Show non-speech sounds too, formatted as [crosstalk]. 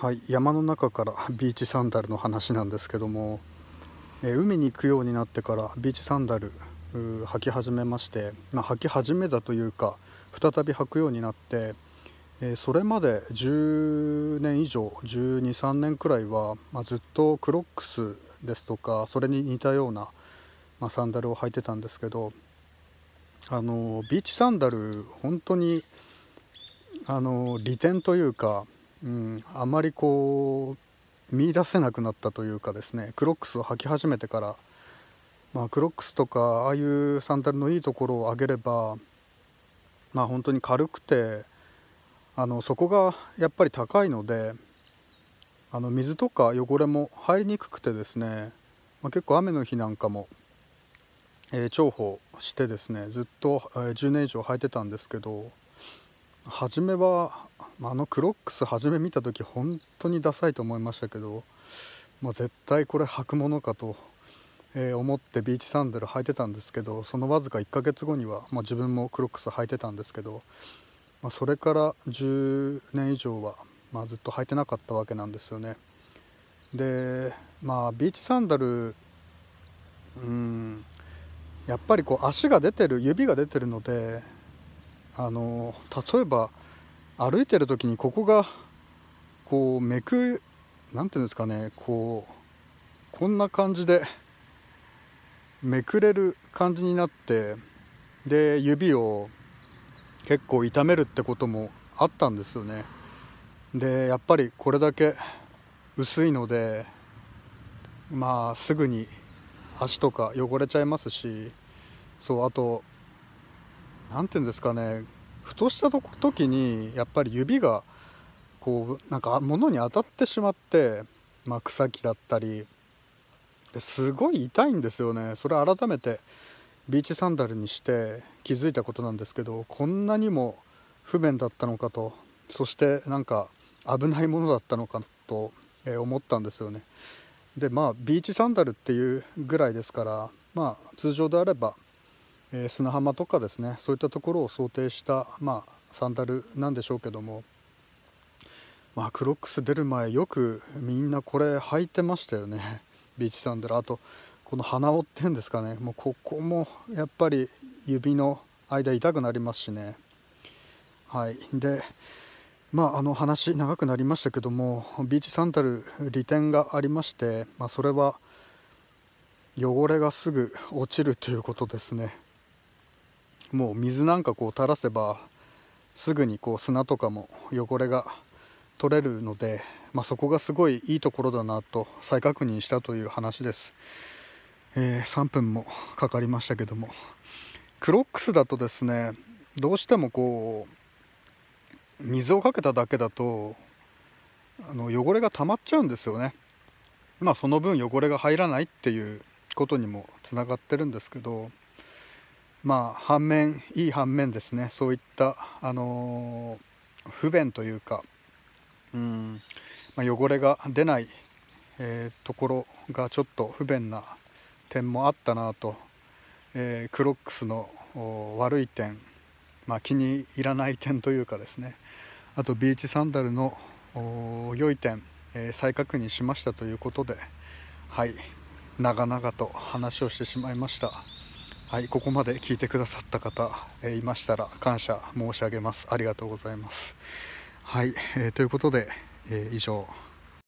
はい山の中からビーチサンダルの話なんですけども、えー、海に行くようになってからビーチサンダル履き始めまして、まあ、履き始めたというか再び履くようになって、えー、それまで10年以上1 2 3年くらいは、まあ、ずっとクロックスですとかそれに似たような、まあ、サンダルを履いてたんですけどあのビーチサンダル本当にあの利点というかうん、あまりこう見出せなくなったというかですねクロックスを履き始めてから、まあ、クロックスとかああいうサンダルのいいところを上げれば、まあ、本当に軽くてあのそこがやっぱり高いのであの水とか汚れも入りにくくてですね、まあ、結構雨の日なんかも、えー、重宝してですねずっと、えー、10年以上履いてたんですけど。初めはあのクロックス初め見た時本当にダサいと思いましたけど、まあ、絶対これ履くものかと、え思ってビーチサンダル履いてたんですけどそのわずか1ヶ月後には、まあ、自分もクロックス履いてたんですけど、まあ、それから10年以上は、まあ、ずっと履いてなかったわけなんですよね。でまあビーチサンダルうんやっぱりこう足が出てる指が出てるのであの例えば歩いてる時にここがこうめくる何ていうんですかねこうこんな感じでめくれる感じになってで指を結構痛めるってこともあったんですよねでやっぱりこれだけ薄いのでまあすぐに足とか汚れちゃいますしそうあと何て言うんですかねふとした時にやっぱり指がこうなんか物に当たってしまって、まあ、草木だったりすごい痛いんですよねそれ改めてビーチサンダルにして気づいたことなんですけどこんなにも不便だったのかとそしてなんか危ないものだったのかと思ったんですよねでまあビーチサンダルっていうぐらいですからまあ通常であればえ砂浜とかですねそういったところを想定した、まあ、サンダルなんでしょうけども、まあ、クロックス出る前よくみんなこれ履いてましたよね [laughs] ビーチサンダルあとこの鼻緒っていうんですかねもうここもやっぱり指の間痛くなりますしねはいでまあ、あの話長くなりましたけどもビーチサンダル利点がありまして、まあ、それは汚れがすぐ落ちるということですね。もう水なんかこう垂らせばすぐにこう砂とかも汚れが取れるので、まあ、そこがすごいいいところだなと再確認したという話です、えー、3分もかかりましたけどもクロックスだとですねどうしてもこう水をかけただけだとあの汚れが溜まっちゃうんですよねまあその分汚れが入らないっていうことにもつながってるんですけどまあ反面いい反面ですねそういった、あのー、不便というかうん、まあ、汚れが出ない、えー、ところがちょっと不便な点もあったなと、えー、クロックスの悪い点、まあ、気に入らない点というかですねあとビーチサンダルの良い点、え再確認しましたということではい長々と話をしてしまいました。はい、ここまで聞いてくださった方、えー、いましたら感謝申し上げます。ありがとうございます。はい、えー、ということで、えー、以上。